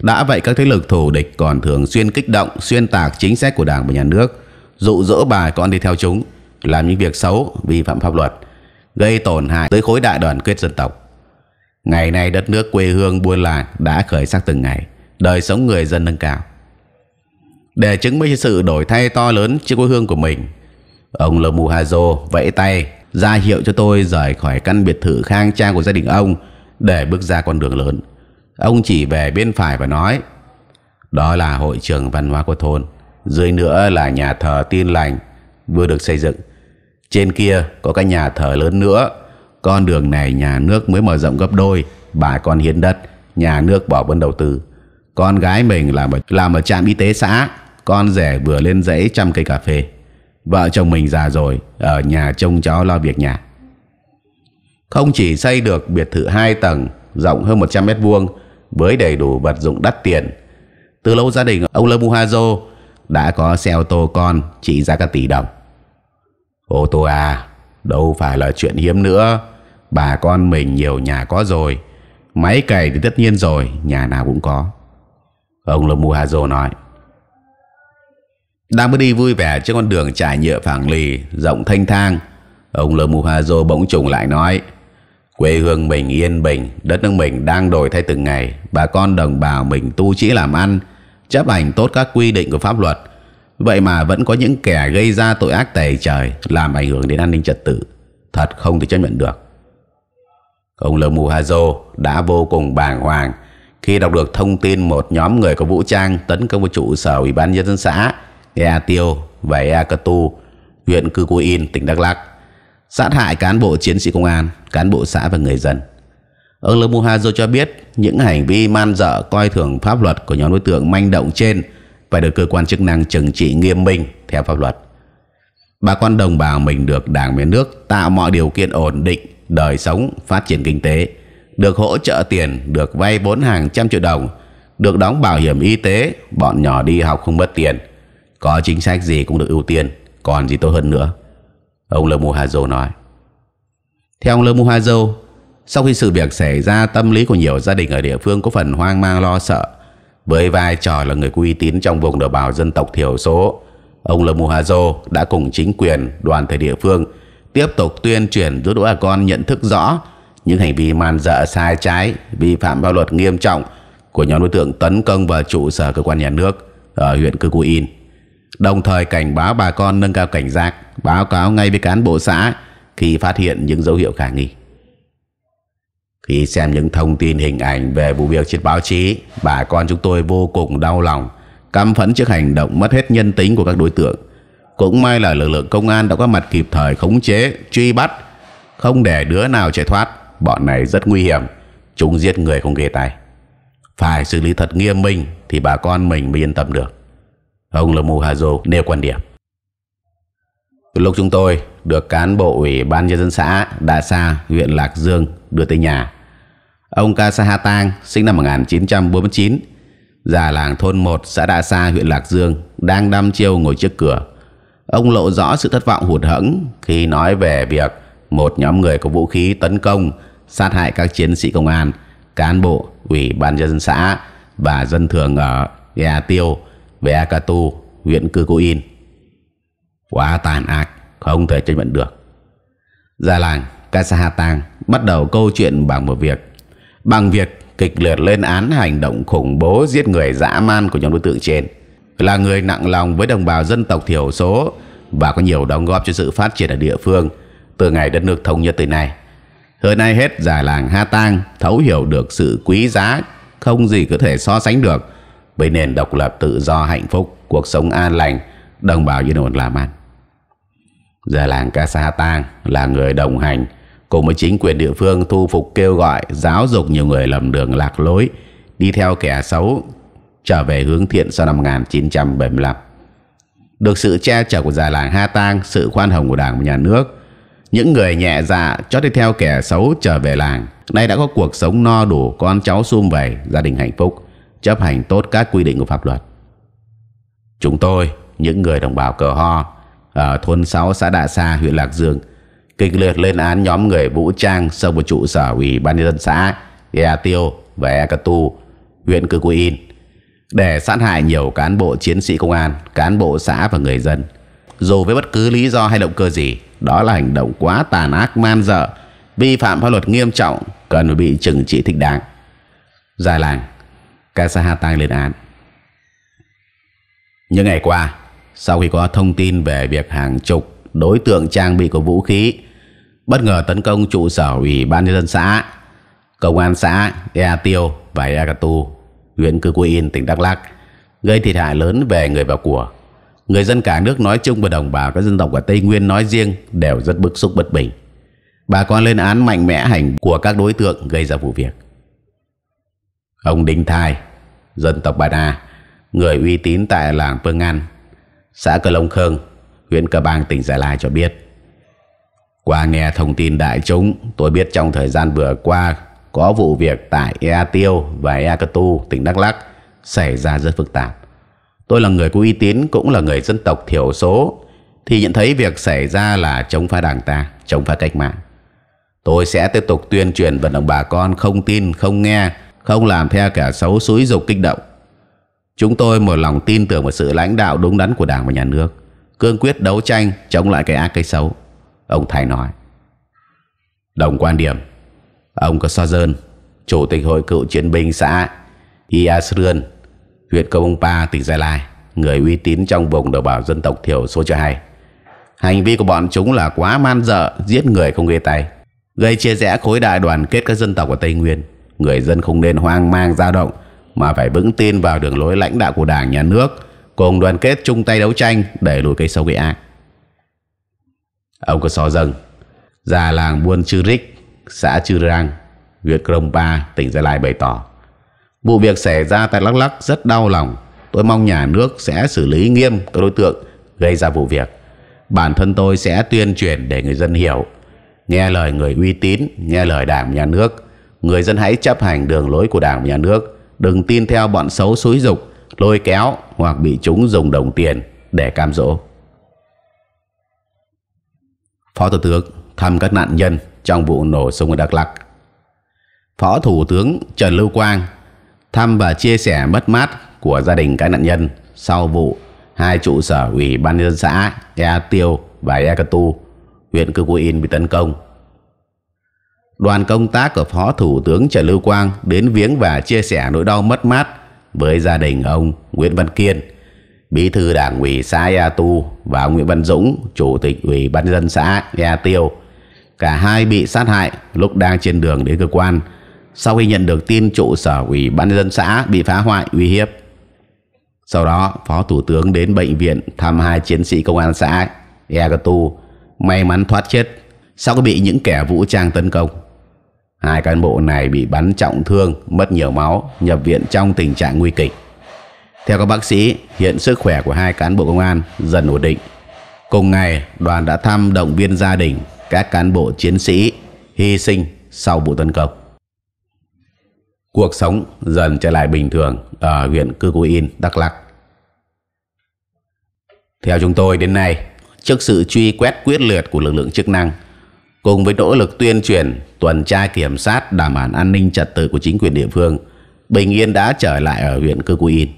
Đã vậy các thế lực thù địch còn thường xuyên kích động, xuyên tạc chính sách của Đảng và Nhà nước, dụ dỗ bà con đi theo chúng, làm những việc xấu, vi phạm pháp luật, gây tổn hại tới khối đại đoàn kết dân tộc. Ngày nay đất nước quê hương buôn làng đã khởi sắc từng ngày, đời sống người dân nâng cao. Để chứng minh sự đổi thay to lớn trên quê hương của mình, Ông Lomuhazo vẫy tay, ra hiệu cho tôi rời khỏi căn biệt thự khang trang của gia đình ông để bước ra con đường lớn. Ông chỉ về bên phải và nói, đó là hội trường văn hóa của thôn, dưới nữa là nhà thờ tin lành vừa được xây dựng. Trên kia có cái nhà thờ lớn nữa, con đường này nhà nước mới mở rộng gấp đôi, bà con hiến đất, nhà nước bỏ vốn đầu tư. Con gái mình làm ở, làm ở trạm y tế xã, con rể vừa lên dãy trăm cây cà phê. Vợ chồng mình già rồi Ở nhà trông cháu lo việc nhà Không chỉ xây được biệt thự 2 tầng Rộng hơn 100 mét vuông Với đầy đủ vật dụng đắt tiền Từ lâu gia đình ông Lâm Muhazo Đã có xe ô tô con Trị giá cả tỷ đồng Ô tô à Đâu phải là chuyện hiếm nữa Bà con mình nhiều nhà có rồi Máy cày thì tất nhiên rồi Nhà nào cũng có Ông Lâm Muhazo nói đang mới đi vui vẻ trên con đường trải nhựa phẳng lì, rộng thanh thang. Ông Lơ Muhazo bỗng trùng lại nói, quê hương mình yên bình, đất nước mình đang đổi thay từng ngày. Bà con đồng bào mình tu chỉ làm ăn, chấp hành tốt các quy định của pháp luật. Vậy mà vẫn có những kẻ gây ra tội ác tày trời, làm ảnh hưởng đến an ninh trật tự. Thật không thể chấp nhận được. Ông Lơ Muhazo đã vô cùng bàng hoàng khi đọc được thông tin một nhóm người có vũ trang tấn công vào trụ sở ủy ban nhân dân xã Ea Tiêu và Ea Cơ Tu, huyện Cư Cú In, tỉnh Đắk Lắc, sát hại cán bộ chiến sĩ công an, cán bộ xã và người dân. Ông Lương Muhazo cho biết những hành vi man dợ coi thường pháp luật của nhóm đối tượng manh động trên phải được cơ quan chức năng trừng trị nghiêm minh theo pháp luật. Bà con đồng bào mình được đảng nhà nước tạo mọi điều kiện ổn định, đời sống, phát triển kinh tế, được hỗ trợ tiền, được vay vốn hàng trăm triệu đồng, được đóng bảo hiểm y tế, bọn nhỏ đi học không mất tiền, có chính sách gì cũng được ưu tiên còn gì tốt hơn nữa ông Lơ Mù nói theo ông Lơ Mù sau khi sự việc xảy ra tâm lý của nhiều gia đình ở địa phương có phần hoang mang lo sợ với vai trò là người có uy tín trong vùng đồng bào dân tộc thiểu số ông Lơ Mù đã cùng chính quyền đoàn thể địa phương tiếp tục tuyên truyền giúp đỡ bà con nhận thức rõ những hành vi man dợ sai trái vi phạm pháp luật nghiêm trọng của nhóm đối tượng tấn công vào trụ sở cơ quan nhà nước ở huyện Cư Cú In đồng thời cảnh báo bà con nâng cao cảnh giác, báo cáo ngay với cán bộ xã khi phát hiện những dấu hiệu khả nghi. Khi xem những thông tin hình ảnh về vụ việc trên báo chí, bà con chúng tôi vô cùng đau lòng, căm phẫn trước hành động mất hết nhân tính của các đối tượng. Cũng may là lực lượng công an đã có mặt kịp thời khống chế, truy bắt, không để đứa nào chạy thoát. Bọn này rất nguy hiểm, chúng giết người không ghê tay. Phải xử lý thật nghiêm minh thì bà con mình mới yên tâm được. Ông Lomuhazo nêu quan điểm. lúc chúng tôi được cán bộ ủy ban nhân dân xã Đà Sa, huyện Lạc Dương đưa tới nhà, ông Kasahatang sinh năm 1949, già làng thôn 1 xã Đà Sa, huyện Lạc Dương đang đăm chiêu ngồi trước cửa. Ông lộ rõ sự thất vọng hụt hẫng khi nói về việc một nhóm người có vũ khí tấn công, sát hại các chiến sĩ công an, cán bộ, ủy ban nhân dân xã và dân thường ở Ea Tiêu về Akatu, huyện Cư Cuin. Quá tàn ác, không thể chấp nhận được. Gia làng Kasahatang bắt đầu câu chuyện bằng một việc, bằng việc kịch liệt lên án hành động khủng bố giết người dã man của nhóm đối tượng trên là người nặng lòng với đồng bào dân tộc thiểu số và có nhiều đóng góp cho sự phát triển ở địa phương từ ngày đất nước thống nhất tới nay. Hơn nay hết già làng Ha Tang thấu hiểu được sự quý giá không gì có thể so sánh được với nền độc lập tự do hạnh phúc cuộc sống an lành đồng bào yên ổn làm ăn già làng Kasatang là người đồng hành cùng với chính quyền địa phương thu phục kêu gọi giáo dục nhiều người lầm đường lạc lối đi theo kẻ xấu trở về hướng thiện sau năm 1975 được sự che chở của già làng Ha Tang sự khoan hồng của đảng và nhà nước những người nhẹ dạ cho đi theo kẻ xấu trở về làng nay đã có cuộc sống no đủ con cháu sum vầy gia đình hạnh phúc chấp hành tốt các quy định của pháp luật. Chúng tôi, những người đồng bào cờ ho ở thôn 6 xã Đạ Sa, huyện Lạc Dương, kịch liệt lên án nhóm người vũ trang xông vào trụ sở ủy ban nhân dân xã Ea Tiêu và Ea Tu, huyện Cư Cú In để sát hại nhiều cán bộ chiến sĩ công an, cán bộ xã và người dân. Dù với bất cứ lý do hay động cơ gì, đó là hành động quá tàn ác man dợ, vi phạm pháp luật nghiêm trọng, cần phải bị trừng trị thích đáng. Dài làng Kasahatan lên án. Những ngày qua, sau khi có thông tin về việc hàng chục đối tượng trang bị của vũ khí bất ngờ tấn công trụ sở ủy ban nhân dân xã, công an xã Ea Tiêu và Ea Katu, huyện Cư Cuin, tỉnh Đắk lắc gây thiệt hại lớn về người và của. Người dân cả nước nói chung và đồng bào các dân tộc ở Tây Nguyên nói riêng đều rất bức xúc bất bình. Bà con lên án mạnh mẽ hành của các đối tượng gây ra vụ việc. Ông Đinh Thai, dân tộc Bà Na, người uy tín tại làng pương An, xã Cờ Long Khương, huyện Cờ Bang, tỉnh Gia Lai cho biết. Qua nghe thông tin đại chúng, tôi biết trong thời gian vừa qua có vụ việc tại Ea Tiêu và Ea Cơ Tu, tỉnh Đắk lắc xảy ra rất phức tạp. Tôi là người có uy tín cũng là người dân tộc thiểu số thì nhận thấy việc xảy ra là chống phá đảng ta, chống phá cách mạng. Tôi sẽ tiếp tục tuyên truyền vận động bà con không tin, không nghe không làm theo kẻ xấu xúi dục kích động. Chúng tôi một lòng tin tưởng vào sự lãnh đạo đúng đắn của Đảng và Nhà nước, cương quyết đấu tranh chống lại cái ác cái xấu. Ông Thái nói. Đồng quan điểm, ông cơ so dơn, Chủ tịch Hội cựu chiến binh xã Ia Srươn, huyện Công Pa, tỉnh Gia Lai, người uy tín trong vùng đồng bào dân tộc thiểu số cho hay. Hành vi của bọn chúng là quá man dợ, giết người không ghê tay, gây chia rẽ khối đại đoàn kết các dân tộc ở Tây Nguyên người dân không nên hoang mang dao động mà phải vững tin vào đường lối lãnh đạo của đảng nhà nước cùng đoàn kết chung tay đấu tranh đẩy lùi cây sâu gây ác ông có Sò dần già làng buôn chư rích xã chư rang huyện Krông krompa tỉnh gia lai bày tỏ vụ việc xảy ra tại Lắc lắc rất đau lòng tôi mong nhà nước sẽ xử lý nghiêm các đối tượng gây ra vụ việc bản thân tôi sẽ tuyên truyền để người dân hiểu nghe lời người uy tín nghe lời đảng nhà nước người dân hãy chấp hành đường lối của đảng và nhà nước đừng tin theo bọn xấu xúi dục lôi kéo hoặc bị chúng dùng đồng tiền để cam dỗ phó thủ tướng thăm các nạn nhân trong vụ nổ súng ở đắk lắc phó thủ tướng trần lưu quang thăm và chia sẻ mất mát của gia đình các nạn nhân sau vụ hai trụ sở ủy ban nhân dân xã Ea Tiêu và Ea Cà Tu, huyện Cư Cú In bị tấn công đoàn công tác của Phó Thủ tướng Trần Lưu Quang đến viếng và chia sẻ nỗi đau mất mát với gia đình ông Nguyễn Văn Kiên, bí thư đảng ủy xã Ea Tu và Nguyễn Văn Dũng, chủ tịch ủy ban dân xã Ea Tiêu. Cả hai bị sát hại lúc đang trên đường đến cơ quan sau khi nhận được tin trụ sở ủy ban dân xã bị phá hoại uy hiếp. Sau đó, Phó Thủ tướng đến bệnh viện thăm hai chiến sĩ công an xã Ea Tu, may mắn thoát chết sau khi bị những kẻ vũ trang tấn công. Hai cán bộ này bị bắn trọng thương, mất nhiều máu, nhập viện trong tình trạng nguy kịch. Theo các bác sĩ, hiện sức khỏe của hai cán bộ công an dần ổn định. Cùng ngày, đoàn đã thăm động viên gia đình các cán bộ chiến sĩ hy sinh sau vụ tấn công. Cuộc sống dần trở lại bình thường ở huyện Cư Cú In, Đắk Lắk. Theo chúng tôi đến nay, trước sự truy quét quyết liệt của lực lượng chức năng, cùng với nỗ lực tuyên truyền, tuần tra kiểm soát đảm bảo an ninh trật tự của chính quyền địa phương, bình yên đã trở lại ở huyện Cư yên.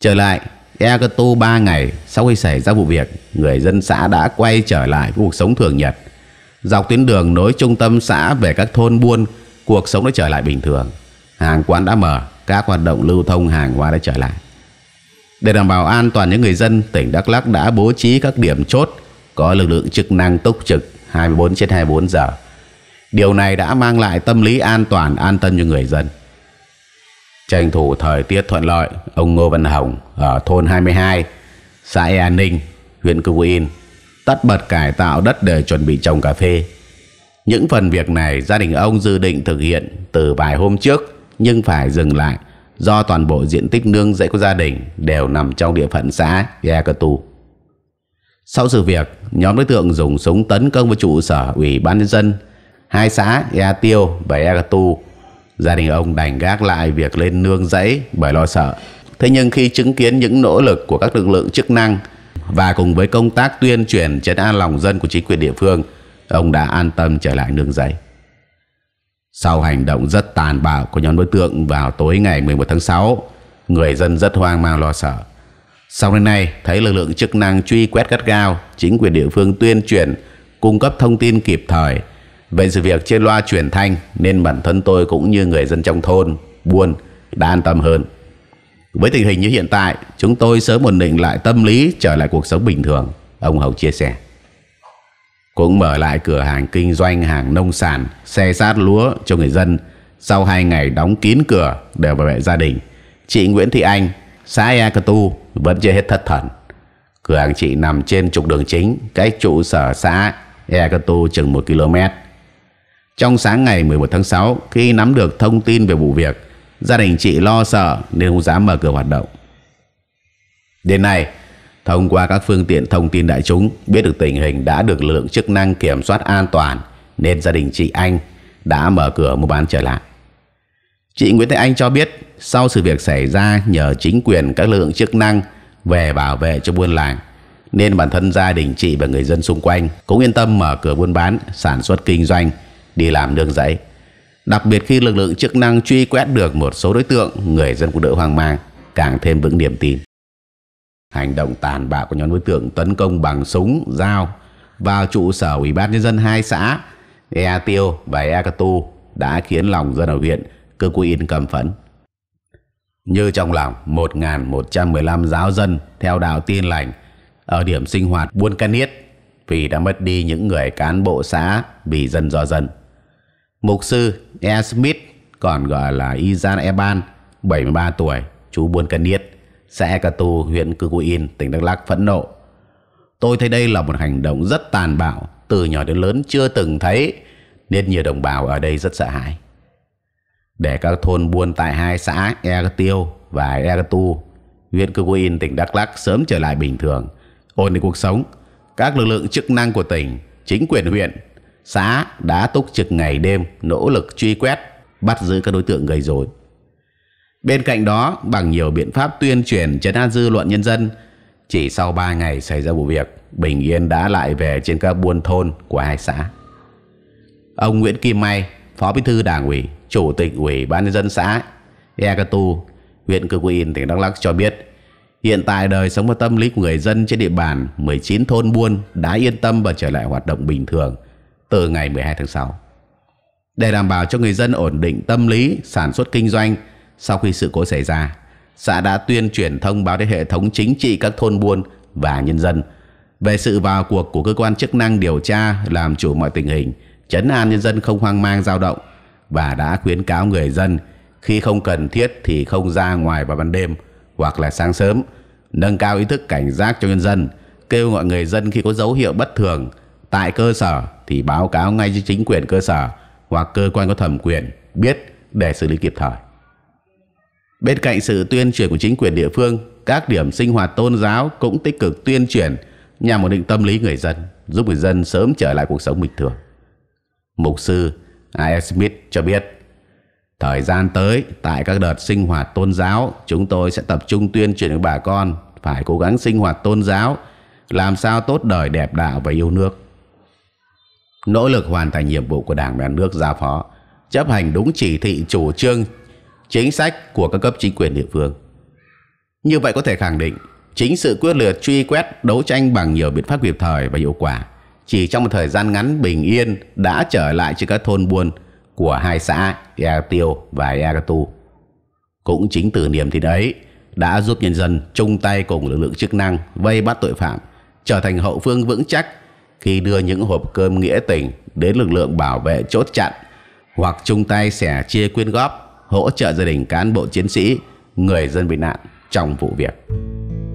Trở lại, Eacato 3 ngày sau khi xảy ra vụ việc, người dân xã đã quay trở lại cuộc sống thường nhật. Dọc tuyến đường nối trung tâm xã về các thôn buôn, cuộc sống đã trở lại bình thường. Hàng quán đã mở, các hoạt động lưu thông hàng hóa đã trở lại. Để đảm bảo an toàn những người dân, tỉnh Đắk lắc đã bố trí các điểm chốt có lực lượng chức năng túc trực 24 trên 24 giờ. Điều này đã mang lại tâm lý an toàn, an tâm cho người dân. Tranh thủ thời tiết thuận lợi, ông Ngô Văn Hồng ở thôn 22, xã Ea Ninh, huyện Cư Yên, tắt bật cải tạo đất để chuẩn bị trồng cà phê. Những phần việc này gia đình ông dự định thực hiện từ vài hôm trước nhưng phải dừng lại do toàn bộ diện tích nương rẫy của gia đình đều nằm trong địa phận xã Ea Cơ Tu. Sau sự việc, nhóm đối tượng dùng súng tấn công với trụ sở ủy ban nhân dân hai xã Ea Tiêu và Ea Tu. Gia đình ông đành gác lại việc lên nương giấy bởi lo sợ. Thế nhưng khi chứng kiến những nỗ lực của các lực lượng chức năng và cùng với công tác tuyên truyền trấn an lòng dân của chính quyền địa phương, ông đã an tâm trở lại nương giấy. Sau hành động rất tàn bạo của nhóm đối tượng vào tối ngày 11 tháng 6, người dân rất hoang mang lo sợ. Sau đến nay, thấy lực lượng chức năng truy quét gắt gao, chính quyền địa phương tuyên truyền, cung cấp thông tin kịp thời. Về sự việc trên loa truyền thanh nên bản thân tôi cũng như người dân trong thôn, buôn đã an tâm hơn. Với tình hình như hiện tại, chúng tôi sớm ổn định lại tâm lý trở lại cuộc sống bình thường, ông hậu chia sẻ. Cũng mở lại cửa hàng kinh doanh hàng nông sản, xe sát lúa cho người dân. Sau 2 ngày đóng kín cửa để bảo vệ gia đình, chị Nguyễn Thị Anh xã Ea Cơ Tu vẫn chưa hết thất thần. Cửa hàng chị nằm trên trục đường chính, cách trụ sở xã Ea Cơ Tu chừng 1 km. Trong sáng ngày 11 tháng 6, khi nắm được thông tin về vụ việc, gia đình chị lo sợ nên không dám mở cửa hoạt động. Đến nay, thông qua các phương tiện thông tin đại chúng, biết được tình hình đã được lực lượng chức năng kiểm soát an toàn, nên gia đình chị Anh đã mở cửa mua bán trở lại. Chị Nguyễn Thị Anh cho biết sau sự việc xảy ra nhờ chính quyền các lực lượng chức năng về bảo vệ cho buôn làng nên bản thân gia đình chị và người dân xung quanh cũng yên tâm mở cửa buôn bán, sản xuất kinh doanh, đi làm đường dãy. Đặc biệt khi lực lượng chức năng truy quét được một số đối tượng, người dân cũng đỡ hoang mang, càng thêm vững niềm tin. Hành động tàn bạo của nhóm đối tượng tấn công bằng súng, dao vào trụ sở ủy ban nhân dân hai xã Ea Tiêu và Ea Cà Tu đã khiến lòng dân ở huyện cơ quy yên cầm phấn như trong lòng 1.115 giáo dân theo đạo tin lành ở điểm sinh hoạt buôn căn hiết vì đã mất đi những người cán bộ xã bị dân do dân. Mục sư E. Smith còn gọi là Izan Eban, 73 tuổi, chú Buôn Cân Niết, xã Cà Tu, huyện Cư Cú In, tỉnh Đắk Lắk phẫn nộ. Tôi thấy đây là một hành động rất tàn bạo, từ nhỏ đến lớn chưa từng thấy, nên nhiều đồng bào ở đây rất sợ hãi để các thôn buôn tại hai xã E Tiêu và E Tu, huyện Cư Quyên, tỉnh Đắk Lắc sớm trở lại bình thường, ổn định cuộc sống. Các lực lượng chức năng của tỉnh, chính quyền huyện, xã đã túc trực ngày đêm nỗ lực truy quét, bắt giữ các đối tượng gây rối. Bên cạnh đó, bằng nhiều biện pháp tuyên truyền chấn an dư luận nhân dân, chỉ sau 3 ngày xảy ra vụ việc, bình yên đã lại về trên các buôn thôn của hai xã. Ông Nguyễn Kim May, Phó Bí thư Đảng ủy, chủ tịch ủy ban nhân dân xã Ekatu, huyện Cư Quyên, tỉnh Đắk Lắk cho biết, hiện tại đời sống và tâm lý của người dân trên địa bàn 19 thôn buôn đã yên tâm và trở lại hoạt động bình thường từ ngày 12 tháng 6. Để đảm bảo cho người dân ổn định tâm lý, sản xuất kinh doanh sau khi sự cố xảy ra, xã đã tuyên truyền thông báo đến hệ thống chính trị các thôn buôn và nhân dân về sự vào cuộc của cơ quan chức năng điều tra làm chủ mọi tình hình, chấn an nhân dân không hoang mang dao động, và đã khuyến cáo người dân khi không cần thiết thì không ra ngoài vào ban đêm hoặc là sáng sớm, nâng cao ý thức cảnh giác cho nhân dân, kêu gọi người dân khi có dấu hiệu bất thường tại cơ sở thì báo cáo ngay cho chính quyền cơ sở hoặc cơ quan có thẩm quyền biết để xử lý kịp thời. Bên cạnh sự tuyên truyền của chính quyền địa phương, các điểm sinh hoạt tôn giáo cũng tích cực tuyên truyền nhằm ổn định tâm lý người dân, giúp người dân sớm trở lại cuộc sống bình thường. Mục sư Ai Smith cho biết Thời gian tới tại các đợt sinh hoạt tôn giáo chúng tôi sẽ tập trung tuyên truyền đến bà con phải cố gắng sinh hoạt tôn giáo làm sao tốt đời đẹp đạo và yêu nước. Nỗ lực hoàn thành nhiệm vụ của Đảng và nước giao phó chấp hành đúng chỉ thị chủ trương chính sách của các cấp chính quyền địa phương. Như vậy có thể khẳng định chính sự quyết liệt truy quét đấu tranh bằng nhiều biện pháp kịp thời và hiệu quả chỉ trong một thời gian ngắn bình yên đã trở lại trên các thôn buôn của hai xã Ea Tiêu và Ea Tu. Cũng chính từ niềm tin ấy đã giúp nhân dân chung tay cùng lực lượng chức năng vây bắt tội phạm, trở thành hậu phương vững chắc khi đưa những hộp cơm nghĩa tình đến lực lượng bảo vệ chốt chặn hoặc chung tay sẻ chia quyên góp hỗ trợ gia đình cán bộ chiến sĩ, người dân bị nạn trong vụ việc.